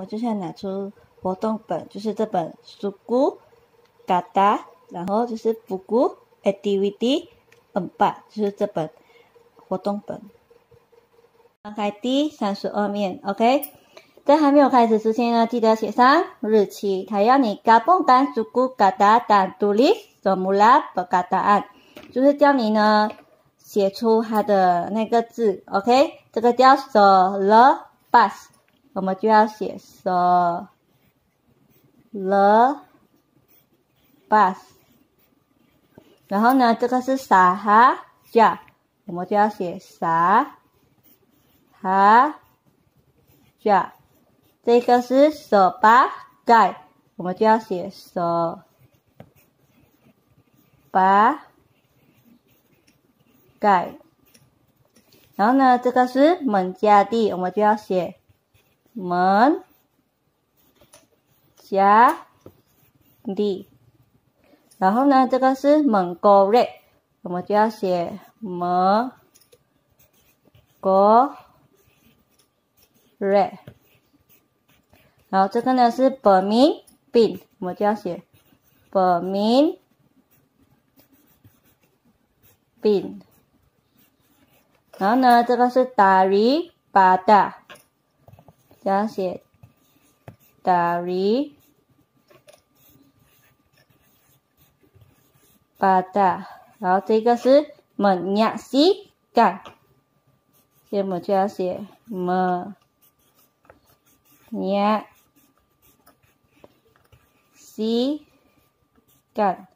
我就像拿出活动本，就是这本书姑嘎达，然后就是布姑 activity，嗯吧，就是这本活动本。翻开第三十二面，OK。在还没有开始之前呢，记得写上日期。他要你嘎蹦干苏姑嘎达打独立索木拉布嘎达，就是叫你呢写出他的那个字，OK。这个叫索 Bus。我们就要写说了，bus。然后呢，这个是撒哈贾，我们就要写撒哈贾。这个是索巴盖，我们就要写索巴盖。然后呢，这个是蒙加蒂，我们就要写。门加的，然后呢，这个是门高瑞，我们就要写门 r e 然后这个呢是本名丙，我们就要写本名丙。然后呢，这个是达瑞巴达。ta, cái đó Does sẽ Dari pada，然后这个是 menyaksikan，所以我们就要写 menyaksikan。